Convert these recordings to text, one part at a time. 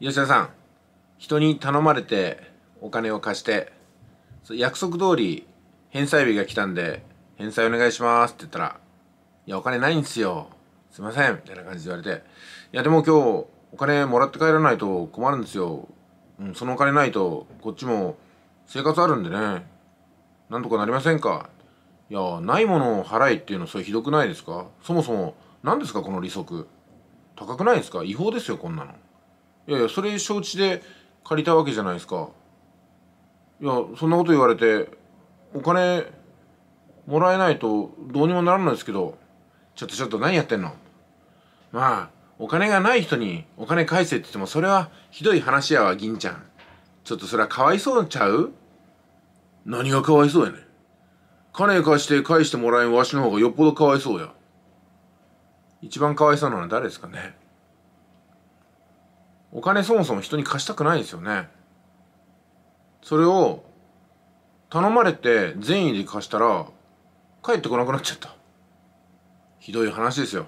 吉田さん人に頼まれてお金を貸して約束通り返済日が来たんで返済お願いしますって言ったら「いやお金ないんですよすいません」みたいな感じで言われて「いやでも今日お金もらって帰らないと困るんですよ、うん、そのお金ないとこっちも生活あるんでねなんとかなりませんか?」いやないものを払えっていうのそれひどくないですかそもそも何ですかこの利息高くないですか違法ですよこんなの。いやいやそれ承知で借りたわけじゃないですかいやそんなこと言われてお金もらえないとどうにもならないですけどちょっとちょっと何やってんのまあお金がない人にお金返せって言ってもそれはひどい話やわ銀ちゃんちょっとそれはかわいそうちゃう何がかわいそうやねん金貸して返してもらえんわしの方がよっぽどかわいそうや一番かわいそうなのは誰ですかねお金そもそも人に貸したくないですよね。それを、頼まれて善意で貸したら、帰ってこなくなっちゃった。ひどい話ですよ。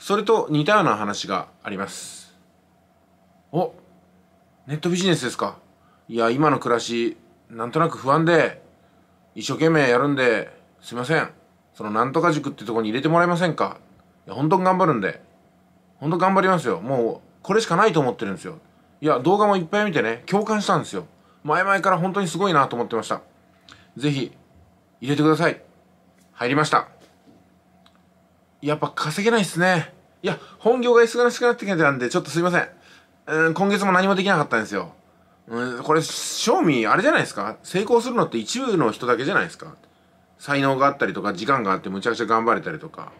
それと似たような話があります。おネットビジネスですかいや、今の暮らし、なんとなく不安で、一生懸命やるんで、すいません。そのなんとか塾ってとこに入れてもらえませんかいや、本当に頑張るんで。本当頑張りますよ。もう、これしかないと思ってるんですよいや動画もいっぱい見てね共感したんですよ前々から本当にすごいなと思ってましたぜひ、入れてください入りましたやっぱ稼げないっすねいや本業が忙しくなってきたんでちょっとすいませんうん今月も何もできなかったんですようんこれ賞味あれじゃないですか成功するのって一部の人だけじゃないですか才能があったりとか時間があってむちゃくちゃ頑張れたりとか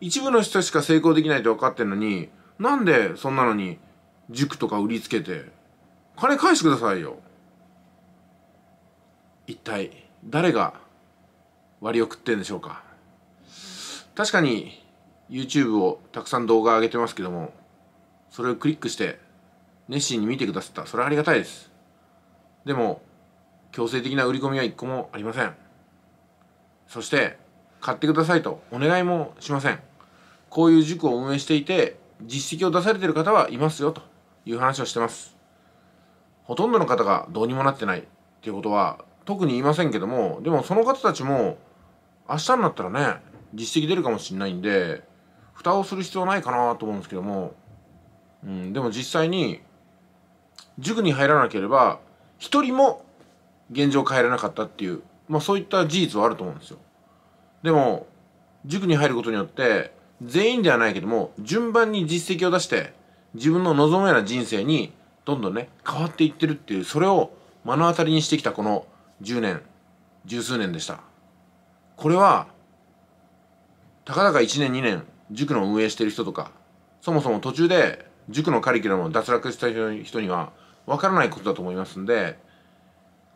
一部の人しか成功できないと分かってるのになんでそんなのに塾とか売りつけて金返してくださいよ一体誰が割を食ってんでしょうか確かに YouTube をたくさん動画上げてますけどもそれをクリックして熱心に見てくださったそれはありがたいですでも強制的な売り込みは一個もありませんそして買ってくださいとお願いもしませんこういう塾を運営していて実績を出されてる方はいますよという話をしてます。ほとんどの方がどうにもなってないっていうことは特に言いませんけども、でもその方たちも明日になったらね、実績出るかもしれないんで、蓋をする必要ないかなと思うんですけども、うん、でも実際に塾に入らなければ一人も現状変えられなかったっていう、まあそういった事実はあると思うんですよ。でも塾に入ることによって全員ではないけども、順番に実績を出して、自分の望むような人生に、どんどんね、変わっていってるっていう、それを目の当たりにしてきたこの10年、十数年でした。これは、たかだか1年2年、塾の運営してる人とか、そもそも途中で塾のカリキュラムを脱落した人には、わからないことだと思いますんで、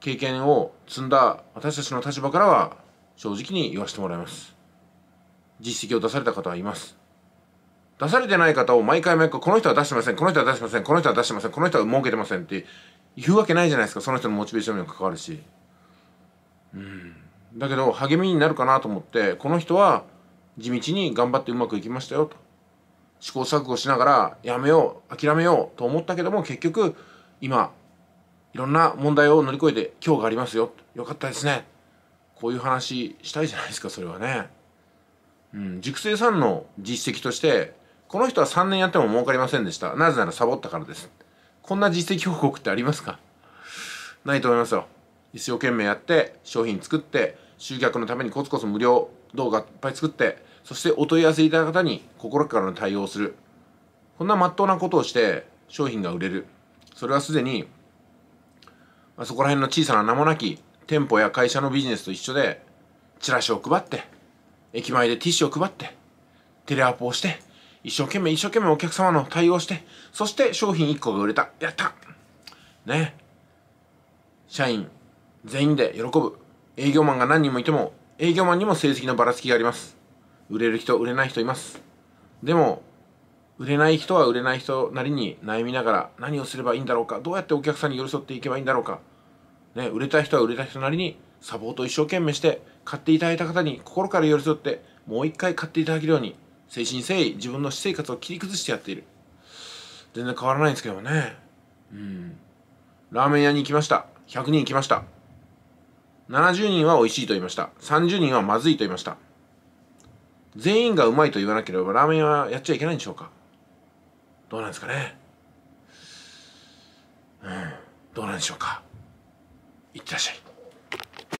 経験を積んだ私たちの立場からは、正直に言わせてもらいます。実績を出された方はいます。出されてない方を毎回毎回、この人は出してません、この人は出してません、この人は出してません、この人は儲けてませんって言うわけないじゃないですか、その人のモチベーションにも関わるし。うん。だけど、励みになるかなと思って、この人は地道に頑張ってうまくいきましたよと。試行錯誤しながら、やめよう、諦めようと思ったけども、結局、今、いろんな問題を乗り越えて今日がありますよ。よかったですね。こういう話したいじゃないですか、それはね。うん、熟成さんの実績としてこの人は3年やっても儲かりませんでしたなぜならサボったからですこんな実績報告ってありますかないと思いますよ一生懸命やって商品作って集客のためにコツコツ無料動画いっぱい作ってそしてお問い合わせいただいた方に心からの対応をするこんなまっとうなことをして商品が売れるそれはすでに、まあ、そこら辺の小さな名もなき店舗や会社のビジネスと一緒でチラシを配って駅前でティッシュを配って、テレアポをして、一生懸命一生懸命お客様の対応して、そして商品1個が売れた。やったね。社員全員で喜ぶ。営業マンが何人もいても、営業マンにも成績のばらつきがあります。売れる人、売れない人います。でも、売れない人は売れない人なりに悩みながら何をすればいいんだろうか、どうやってお客さんに寄り添っていけばいいんだろうか、ね、売れた人は売れた人なりにサポート一生懸命して買っていただいた方に心から寄り添ってもう一回買っていただけるように誠心誠意自分の私生活を切り崩してやっている全然変わらないんですけどねうんラーメン屋に行きました100人行きました70人は美味しいと言いました30人はまずいと言いました全員がうまいと言わなければラーメン屋はやっちゃいけないんでしょうかどうなんですかねうんどうなんでしょうかいってらっしゃい